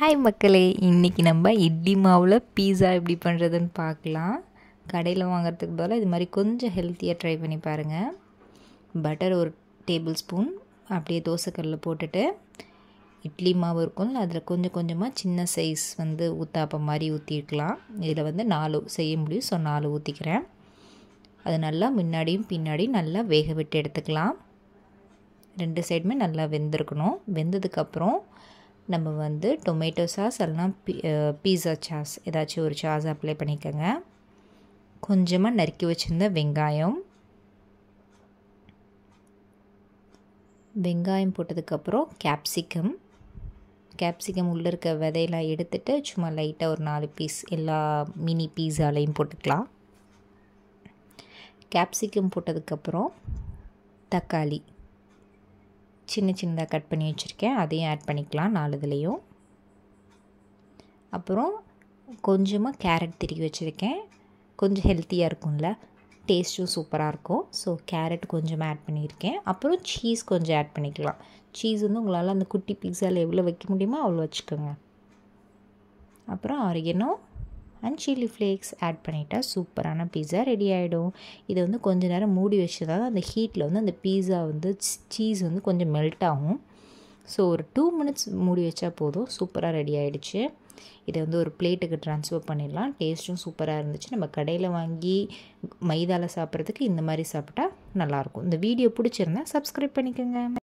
hi மக்களே இன்றைக்கி நம்ம இட்லி மாவில் பீஸா எப்படி பண்ணுறதுன்னு பார்க்கலாம் கடையில் வாங்குறதுக்கு பதிலாக இது மாதிரி கொஞ்சம் ஹெல்த்தியாக ட்ரை பண்ணி பாருங்கள் பட்டர் ஒரு டேபிள் ஸ்பூன் அப்படியே தோசைக்கல்லில் போட்டுட்டு இட்லி மாவு இருக்கும் அதில் கொஞ்சம் கொஞ்சமாக சின்ன சைஸ் வந்து ஊத்தாப்ப மாதிரி ஊற்றிருக்கலாம் இதில் வந்து நாலு செய்ய முடியும் ஸோ நாலு ஊற்றிக்கிறேன் அது நல்லா முன்னாடியும் பின்னாடியும் நல்லா வேக விட்டு எடுத்துக்கலாம் ரெண்டு சைடுமே நல்லா வெந்திருக்கணும் வெந்ததுக்கப்புறம் நம்ம வந்து டொமேட்டோ சாஸ் எல்லாம் பீஸா சாஸ் ஏதாச்சும் ஒரு சாஸ் அப்ளை பண்ணிக்கோங்க கொஞ்சமாக நறுக்கி வச்சுருந்த வெங்காயம் வெங்காயம் போட்டதுக்கப்புறம் கேப்சிகம் கேப்சிகம் உள்ளே இருக்க விதையெல்லாம் எடுத்துகிட்டு சும்மா லைட்டாக ஒரு நாலு பீஸ் எல்லா மினி பீஸாலையும் போட்டுக்கலாம் கேப்சிகம் போட்டதுக்கப்புறம் தக்காளி சின்ன சின்னதாக கட் பண்ணி வச்சுருக்கேன் அதையும் ஆட் பண்ணிக்கலாம் நாலு இதுலேயும் அப்புறம் கொஞ்சமாக கேரட் திருக்கி வச்சுருக்கேன் கொஞ்சம் ஹெல்த்தியாக இருக்கும்ல டேஸ்ட்டும் சூப்பராக இருக்கும் ஸோ கேரட் கொஞ்சமாக ஆட் பண்ணியிருக்கேன் அப்புறம் சீஸ் கொஞ்சம் ஆட் பண்ணிக்கலாம் சீஸ் வந்து உங்களால் அந்த குட்டி பீஸாவில் எவ்வளோ வைக்க முடியுமோ அவ்வளோ வச்சுக்கோங்க அப்புறம் oregano and chilli flakes add பண்ணிட்டால் சூப்பரான பீஸா ரெடி ஆகிடும் இதை வந்து கொஞ்ச நேரம் மூடி வச்சதால் அந்த ஹீட்டில் வந்து அந்த பீஸா வந்து சீஸ் வந்து கொஞ்சம் மெல்ட் ஆகும் ஸோ ஒரு டூ மினிட்ஸ் மூடி வச்சா போதும் சூப்பராக ரெடி ஆகிடுச்சு இதை வந்து ஒரு பிளேட்டுக்கு ட்ரான்ஸ்ஃபர் பண்ணிடலாம் டேஸ்ட்டும் சூப்பராக இருந்துச்சு நம்ம கடையில் வாங்கி மைதாவில் சாப்பிட்றதுக்கு இந்த மாதிரி சாப்பிட்டா நல்லாயிருக்கும் இந்த வீடியோ பிடிச்சிருந்தா சப்ஸ்கிரைப் பண்ணிக்கோங்க